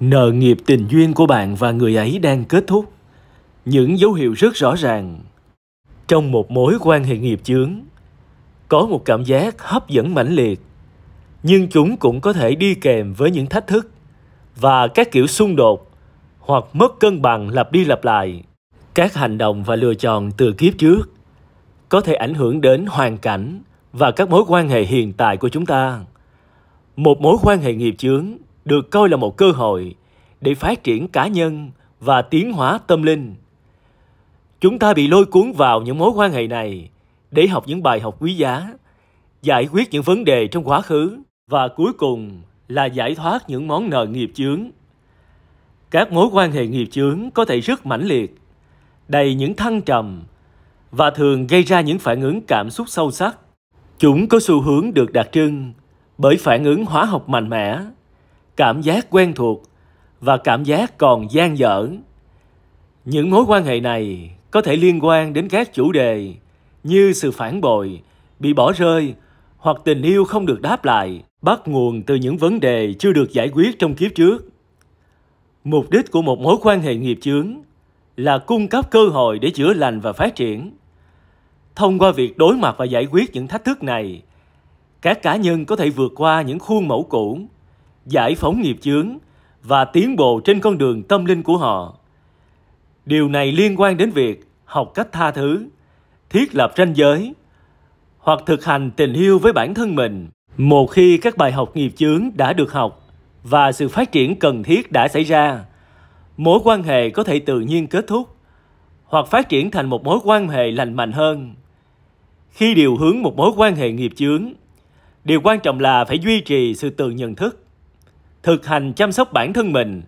nợ nghiệp tình duyên của bạn và người ấy đang kết thúc những dấu hiệu rất rõ ràng trong một mối quan hệ nghiệp chướng có một cảm giác hấp dẫn mãnh liệt nhưng chúng cũng có thể đi kèm với những thách thức và các kiểu xung đột hoặc mất cân bằng lặp đi lặp lại các hành động và lựa chọn từ kiếp trước có thể ảnh hưởng đến hoàn cảnh và các mối quan hệ hiện tại của chúng ta một mối quan hệ nghiệp chướng được coi là một cơ hội để phát triển cá nhân và tiến hóa tâm linh. Chúng ta bị lôi cuốn vào những mối quan hệ này để học những bài học quý giá, giải quyết những vấn đề trong quá khứ và cuối cùng là giải thoát những món nợ nghiệp chướng. Các mối quan hệ nghiệp chướng có thể rất mãnh liệt, đầy những thăng trầm và thường gây ra những phản ứng cảm xúc sâu sắc. Chúng có xu hướng được đặc trưng bởi phản ứng hóa học mạnh mẽ cảm giác quen thuộc và cảm giác còn gian dở. Những mối quan hệ này có thể liên quan đến các chủ đề như sự phản bội, bị bỏ rơi hoặc tình yêu không được đáp lại, bắt nguồn từ những vấn đề chưa được giải quyết trong kiếp trước. Mục đích của một mối quan hệ nghiệp chướng là cung cấp cơ hội để chữa lành và phát triển. Thông qua việc đối mặt và giải quyết những thách thức này, các cá nhân có thể vượt qua những khuôn mẫu cũ giải phóng nghiệp chướng và tiến bộ trên con đường tâm linh của họ. Điều này liên quan đến việc học cách tha thứ, thiết lập ranh giới hoặc thực hành tình yêu với bản thân mình. Một khi các bài học nghiệp chướng đã được học và sự phát triển cần thiết đã xảy ra, mối quan hệ có thể tự nhiên kết thúc hoặc phát triển thành một mối quan hệ lành mạnh hơn. Khi điều hướng một mối quan hệ nghiệp chướng, điều quan trọng là phải duy trì sự tự nhận thức thực hành chăm sóc bản thân mình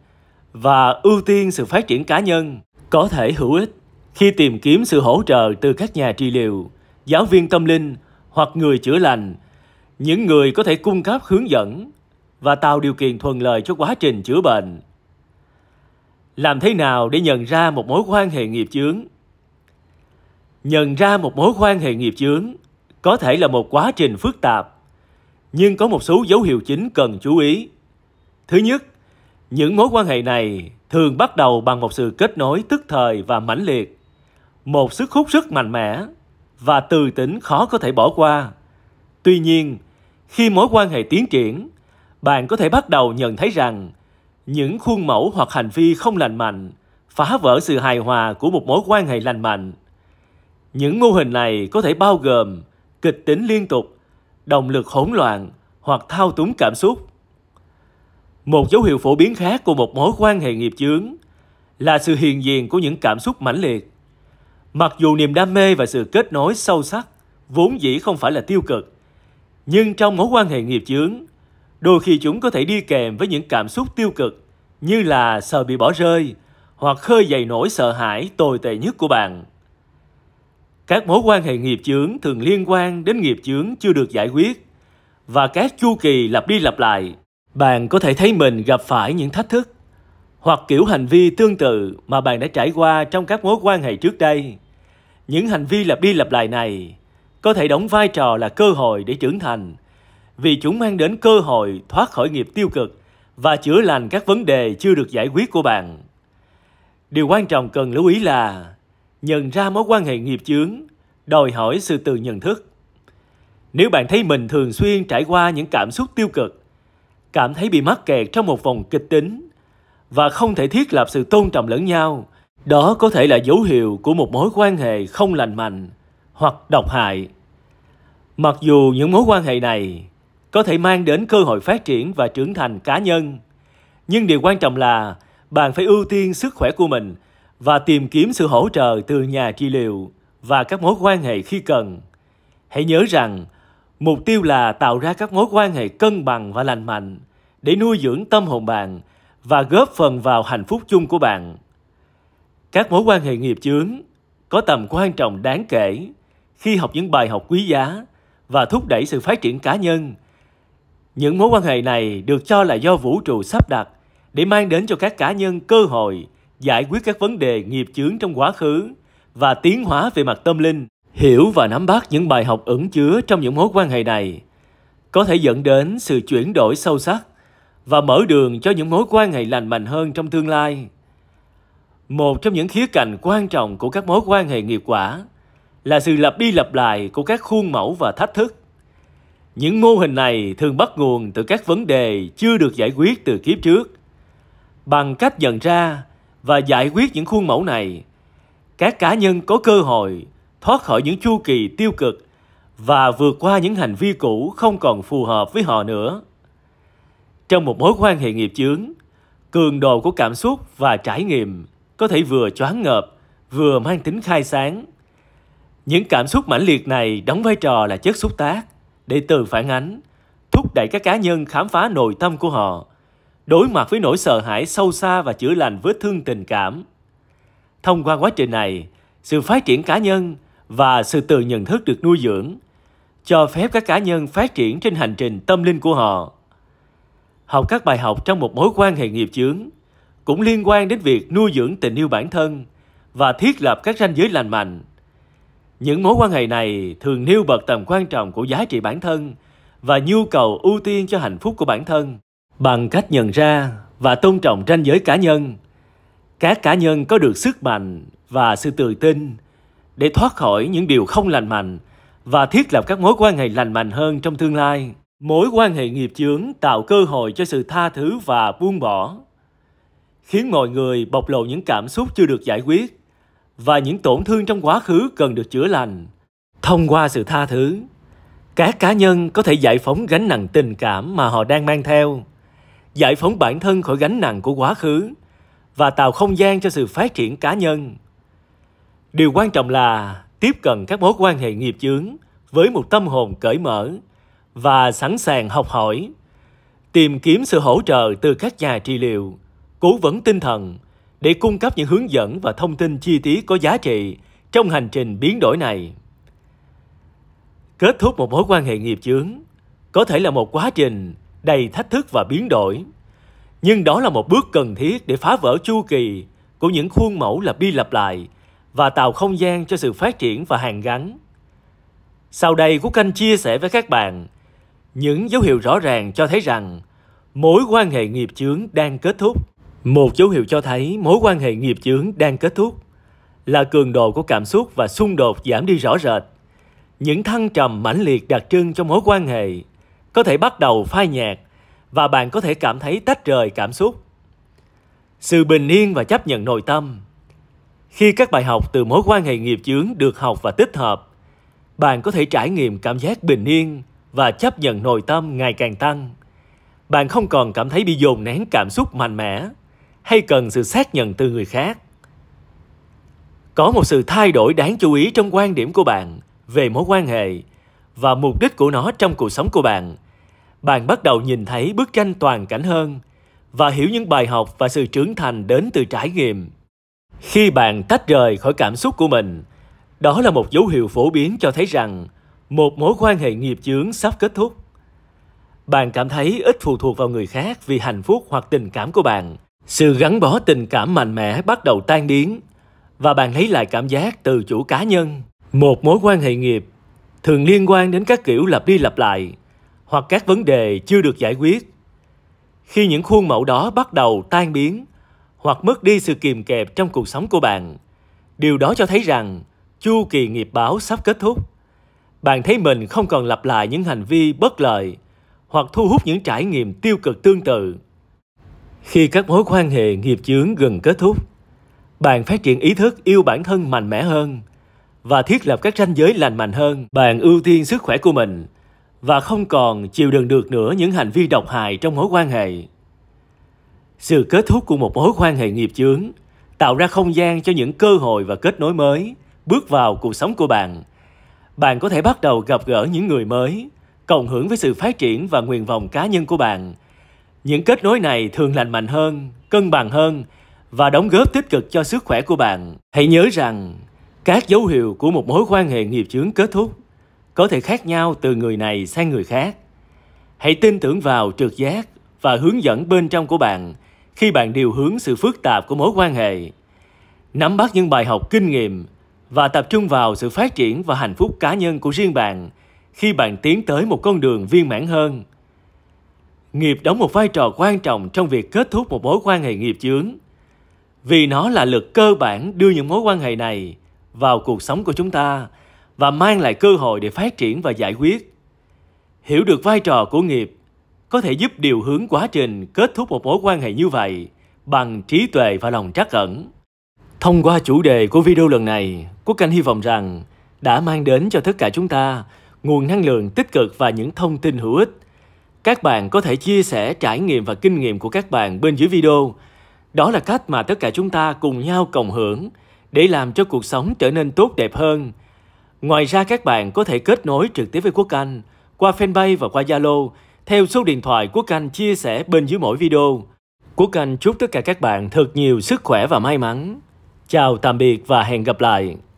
và ưu tiên sự phát triển cá nhân có thể hữu ích khi tìm kiếm sự hỗ trợ từ các nhà trị liệu, giáo viên tâm linh hoặc người chữa lành, những người có thể cung cấp hướng dẫn và tạo điều kiện thuận lợi cho quá trình chữa bệnh. Làm thế nào để nhận ra một mối quan hệ nghiệp chướng? Nhận ra một mối quan hệ nghiệp chướng có thể là một quá trình phức tạp, nhưng có một số dấu hiệu chính cần chú ý Thứ nhất, những mối quan hệ này thường bắt đầu bằng một sự kết nối tức thời và mãnh liệt, một sức hút rất mạnh mẽ và từ tính khó có thể bỏ qua. Tuy nhiên, khi mối quan hệ tiến triển, bạn có thể bắt đầu nhận thấy rằng những khuôn mẫu hoặc hành vi không lành mạnh phá vỡ sự hài hòa của một mối quan hệ lành mạnh. Những mô hình này có thể bao gồm kịch tính liên tục, động lực hỗn loạn hoặc thao túng cảm xúc. Một dấu hiệu phổ biến khác của một mối quan hệ nghiệp chướng là sự hiện diện của những cảm xúc mãnh liệt. Mặc dù niềm đam mê và sự kết nối sâu sắc vốn dĩ không phải là tiêu cực, nhưng trong mối quan hệ nghiệp chướng, đôi khi chúng có thể đi kèm với những cảm xúc tiêu cực như là sợ bị bỏ rơi hoặc khơi dậy nỗi sợ hãi tồi tệ nhất của bạn. Các mối quan hệ nghiệp chướng thường liên quan đến nghiệp chướng chưa được giải quyết và các chu kỳ lặp đi lặp lại bạn có thể thấy mình gặp phải những thách thức hoặc kiểu hành vi tương tự mà bạn đã trải qua trong các mối quan hệ trước đây. Những hành vi lặp đi lặp lại này có thể đóng vai trò là cơ hội để trưởng thành vì chúng mang đến cơ hội thoát khỏi nghiệp tiêu cực và chữa lành các vấn đề chưa được giải quyết của bạn. Điều quan trọng cần lưu ý là nhận ra mối quan hệ nghiệp chướng đòi hỏi sự từ nhận thức. Nếu bạn thấy mình thường xuyên trải qua những cảm xúc tiêu cực cảm thấy bị mắc kẹt trong một vòng kịch tính và không thể thiết lập sự tôn trọng lẫn nhau. Đó có thể là dấu hiệu của một mối quan hệ không lành mạnh hoặc độc hại. Mặc dù những mối quan hệ này có thể mang đến cơ hội phát triển và trưởng thành cá nhân, nhưng điều quan trọng là bạn phải ưu tiên sức khỏe của mình và tìm kiếm sự hỗ trợ từ nhà trị liệu và các mối quan hệ khi cần. Hãy nhớ rằng Mục tiêu là tạo ra các mối quan hệ cân bằng và lành mạnh để nuôi dưỡng tâm hồn bạn và góp phần vào hạnh phúc chung của bạn. Các mối quan hệ nghiệp chướng có tầm quan trọng đáng kể khi học những bài học quý giá và thúc đẩy sự phát triển cá nhân. Những mối quan hệ này được cho là do vũ trụ sắp đặt để mang đến cho các cá nhân cơ hội giải quyết các vấn đề nghiệp chướng trong quá khứ và tiến hóa về mặt tâm linh hiểu và nắm bắt những bài học ẩn chứa trong những mối quan hệ này có thể dẫn đến sự chuyển đổi sâu sắc và mở đường cho những mối quan hệ lành mạnh hơn trong tương lai một trong những khía cạnh quan trọng của các mối quan hệ nghiệp quả là sự lặp đi lặp lại của các khuôn mẫu và thách thức những mô hình này thường bắt nguồn từ các vấn đề chưa được giải quyết từ kiếp trước bằng cách nhận ra và giải quyết những khuôn mẫu này các cá nhân có cơ hội thoát khỏi những chu kỳ tiêu cực và vượt qua những hành vi cũ không còn phù hợp với họ nữa. Trong một mối quan hệ nghiệp chướng, cường độ của cảm xúc và trải nghiệm có thể vừa choáng ngợp, vừa mang tính khai sáng. Những cảm xúc mãnh liệt này đóng vai trò là chất xúc tác để từ phản ánh, thúc đẩy các cá nhân khám phá nội tâm của họ, đối mặt với nỗi sợ hãi sâu xa và chữa lành vết thương tình cảm. Thông qua quá trình này, sự phát triển cá nhân – và sự tự nhận thức được nuôi dưỡng, cho phép các cá nhân phát triển trên hành trình tâm linh của họ. Học các bài học trong một mối quan hệ nghiệp chướng cũng liên quan đến việc nuôi dưỡng tình yêu bản thân và thiết lập các ranh giới lành mạnh. Những mối quan hệ này thường nêu bật tầm quan trọng của giá trị bản thân và nhu cầu ưu tiên cho hạnh phúc của bản thân bằng cách nhận ra và tôn trọng ranh giới cá nhân. Các cá nhân có được sức mạnh và sự tự tin để thoát khỏi những điều không lành mạnh và thiết lập các mối quan hệ lành mạnh hơn trong tương lai. Mối quan hệ nghiệp chướng tạo cơ hội cho sự tha thứ và buông bỏ, khiến mọi người bộc lộ những cảm xúc chưa được giải quyết và những tổn thương trong quá khứ cần được chữa lành. Thông qua sự tha thứ, các cá nhân có thể giải phóng gánh nặng tình cảm mà họ đang mang theo, giải phóng bản thân khỏi gánh nặng của quá khứ và tạo không gian cho sự phát triển cá nhân. Điều quan trọng là tiếp cận các mối quan hệ nghiệp chướng với một tâm hồn cởi mở và sẵn sàng học hỏi, tìm kiếm sự hỗ trợ từ các nhà trị liệu, cố vấn tinh thần để cung cấp những hướng dẫn và thông tin chi tiết có giá trị trong hành trình biến đổi này. Kết thúc một mối quan hệ nghiệp chướng có thể là một quá trình đầy thách thức và biến đổi, nhưng đó là một bước cần thiết để phá vỡ chu kỳ của những khuôn mẫu lặp đi lặp lại – và tạo không gian cho sự phát triển và hàn gắn. Sau đây Quốc Anh chia sẻ với các bạn những dấu hiệu rõ ràng cho thấy rằng mối quan hệ nghiệp chướng đang kết thúc. Một dấu hiệu cho thấy mối quan hệ nghiệp chướng đang kết thúc là cường độ của cảm xúc và xung đột giảm đi rõ rệt. Những thăng trầm mãnh liệt đặc trưng cho mối quan hệ có thể bắt đầu phai nhạt và bạn có thể cảm thấy tách rời cảm xúc. Sự bình yên và chấp nhận nội tâm khi các bài học từ mối quan hệ nghiệp chướng được học và tích hợp, bạn có thể trải nghiệm cảm giác bình yên và chấp nhận nội tâm ngày càng tăng. Bạn không còn cảm thấy bị dồn nén cảm xúc mạnh mẽ hay cần sự xác nhận từ người khác. Có một sự thay đổi đáng chú ý trong quan điểm của bạn về mối quan hệ và mục đích của nó trong cuộc sống của bạn. Bạn bắt đầu nhìn thấy bức tranh toàn cảnh hơn và hiểu những bài học và sự trưởng thành đến từ trải nghiệm khi bạn tách rời khỏi cảm xúc của mình, đó là một dấu hiệu phổ biến cho thấy rằng một mối quan hệ nghiệp chướng sắp kết thúc. Bạn cảm thấy ít phụ thuộc vào người khác vì hạnh phúc hoặc tình cảm của bạn. Sự gắn bó tình cảm mạnh mẽ bắt đầu tan biến và bạn lấy lại cảm giác từ chủ cá nhân. Một mối quan hệ nghiệp thường liên quan đến các kiểu lặp đi lặp lại hoặc các vấn đề chưa được giải quyết. Khi những khuôn mẫu đó bắt đầu tan biến, hoặc mất đi sự kìm kẹp trong cuộc sống của bạn. Điều đó cho thấy rằng chu kỳ nghiệp báo sắp kết thúc. Bạn thấy mình không còn lặp lại những hành vi bất lợi hoặc thu hút những trải nghiệm tiêu cực tương tự. Khi các mối quan hệ nghiệp chướng gần kết thúc, bạn phát triển ý thức yêu bản thân mạnh mẽ hơn và thiết lập các ranh giới lành mạnh hơn. Bạn ưu tiên sức khỏe của mình và không còn chịu đựng được nữa những hành vi độc hại trong mối quan hệ sự kết thúc của một mối quan hệ nghiệp chướng tạo ra không gian cho những cơ hội và kết nối mới bước vào cuộc sống của bạn bạn có thể bắt đầu gặp gỡ những người mới cộng hưởng với sự phát triển và nguyện vọng cá nhân của bạn những kết nối này thường lành mạnh hơn cân bằng hơn và đóng góp tích cực cho sức khỏe của bạn hãy nhớ rằng các dấu hiệu của một mối quan hệ nghiệp chướng kết thúc có thể khác nhau từ người này sang người khác hãy tin tưởng vào trực giác và hướng dẫn bên trong của bạn khi bạn điều hướng sự phức tạp của mối quan hệ nắm bắt những bài học kinh nghiệm và tập trung vào sự phát triển và hạnh phúc cá nhân của riêng bạn khi bạn tiến tới một con đường viên mãn hơn nghiệp đóng một vai trò quan trọng trong việc kết thúc một mối quan hệ nghiệp chướng vì nó là lực cơ bản đưa những mối quan hệ này vào cuộc sống của chúng ta và mang lại cơ hội để phát triển và giải quyết hiểu được vai trò của nghiệp có thể giúp điều hướng quá trình kết thúc một mối quan hệ như vậy bằng trí tuệ và lòng trắc ẩn. Thông qua chủ đề của video lần này, Quốc Anh hy vọng rằng đã mang đến cho tất cả chúng ta nguồn năng lượng tích cực và những thông tin hữu ích. Các bạn có thể chia sẻ trải nghiệm và kinh nghiệm của các bạn bên dưới video. Đó là cách mà tất cả chúng ta cùng nhau cộng hưởng để làm cho cuộc sống trở nên tốt đẹp hơn. Ngoài ra các bạn có thể kết nối trực tiếp với Quốc Anh qua fanpage và qua Zalo theo số điện thoại Quốc Anh chia sẻ bên dưới mỗi video. Quốc Anh chúc tất cả các bạn thật nhiều sức khỏe và may mắn. Chào tạm biệt và hẹn gặp lại.